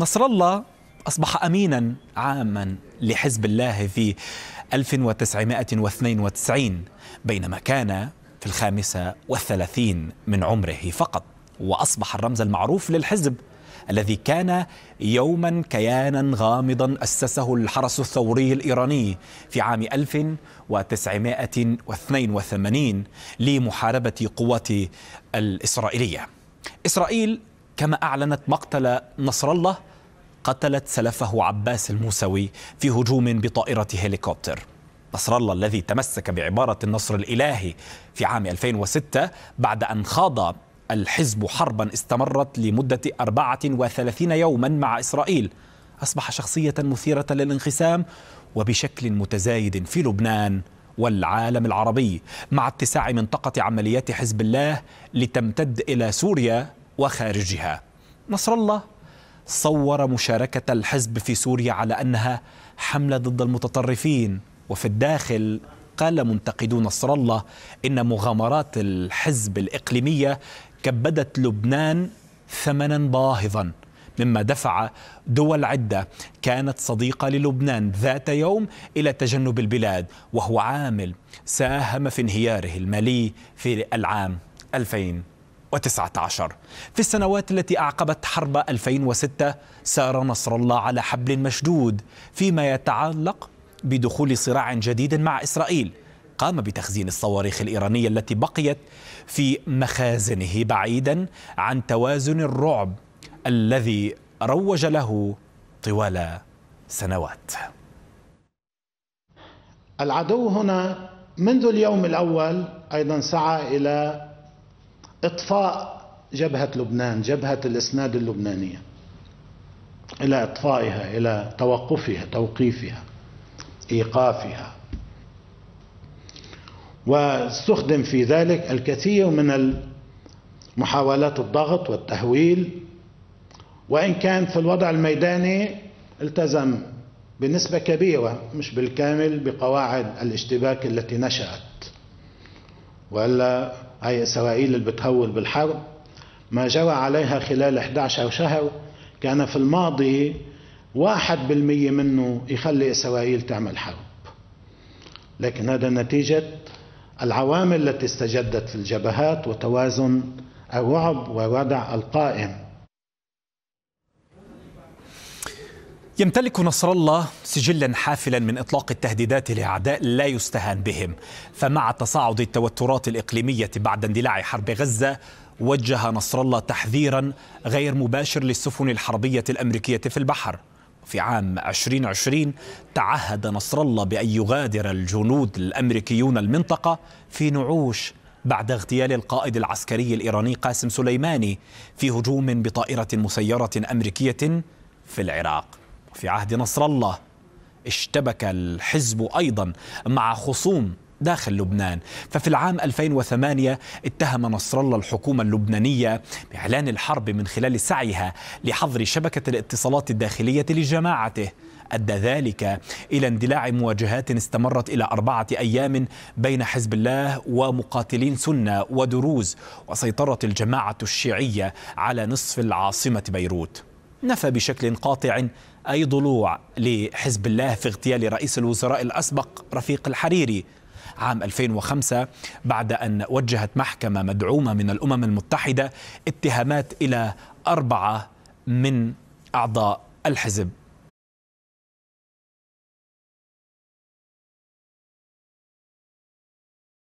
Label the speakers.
Speaker 1: نصر الله أصبح أمينا عاما لحزب الله في 1992 بينما كان في الخامسة والثلاثين من عمره فقط وأصبح الرمز المعروف للحزب الذي كان يوما كيانا غامضا أسسه الحرس الثوري الإيراني في عام 1982 لمحاربة قوات الإسرائيلية إسرائيل كما أعلنت مقتل نصر الله قتلت سلفه عباس الموسوي في هجوم بطائرة هليكوبتر نصر الله الذي تمسك بعبارة النصر الإلهي في عام 2006 بعد أن خاض الحزب حربا استمرت لمدة 34 يوما مع إسرائيل أصبح شخصية مثيرة للانقسام وبشكل متزايد في لبنان والعالم العربي مع اتساع منطقة عمليات حزب الله لتمتد إلى سوريا وخارجها نصر الله صور مشاركة الحزب في سوريا على أنها حملة ضد المتطرفين وفي الداخل قال منتقدو نصر الله إن مغامرات الحزب الإقليمية كبدت لبنان ثمنا باهظا مما دفع دول عدة كانت صديقة للبنان ذات يوم إلى تجنب البلاد وهو عامل ساهم في انهياره المالي في العام 2000 2019 في السنوات التي أعقبت حرب 2006 سار نصر الله على حبل مشدود فيما يتعلق بدخول صراع جديد مع إسرائيل قام بتخزين الصواريخ الإيرانية التي بقيت في مخازنه بعيدا عن توازن الرعب الذي روج له طوال سنوات
Speaker 2: العدو هنا منذ اليوم الأول أيضا سعى إلى إطفاء جبهة لبنان جبهة الإسناد اللبنانية إلى إطفائها إلى توقفها توقيفها إيقافها واستخدم في ذلك الكثير من محاولات الضغط والتهويل وإن كان في الوضع الميداني التزم بنسبة كبيرة مش بالكامل بقواعد الاشتباك التي نشأت وإلا أي إسرائيل اللي بتهول بالحرب ما جرى عليها خلال 11 شهر كان في الماضي واحد بالمية منه يخلي إسرائيل تعمل حرب لكن هذا نتيجة العوامل التي استجدت في الجبهات وتوازن الرعب والردع القائم يمتلك نصر الله سجلا حافلا من اطلاق
Speaker 1: التهديدات لاعداء لا يستهان بهم، فمع تصاعد التوترات الاقليميه بعد اندلاع حرب غزه، وجه نصر الله تحذيرا غير مباشر للسفن الحربيه الامريكيه في البحر. في عام 2020 تعهد نصر الله بأن يغادر الجنود الأمريكيون المنطقة في نعوش بعد اغتيال القائد العسكري الإيراني قاسم سليماني في هجوم بطائرة مسيرة أمريكية في العراق وفي عهد نصر الله اشتبك الحزب أيضا مع خصوم داخل لبنان ففي العام 2008 اتهم نصر الله الحكومة اللبنانية بإعلان الحرب من خلال سعيها لحظر شبكة الاتصالات الداخلية لجماعته أدى ذلك إلى اندلاع مواجهات استمرت إلى أربعة أيام بين حزب الله ومقاتلين سنة ودروز وسيطرت الجماعة الشيعية على نصف العاصمة بيروت نفى بشكل قاطع أي ضلوع لحزب الله في اغتيال رئيس الوزراء الأسبق رفيق الحريري عام 2005 بعد أن وجهت محكمة مدعومة من الأمم المتحدة اتهامات إلى أربعة من
Speaker 2: أعضاء الحزب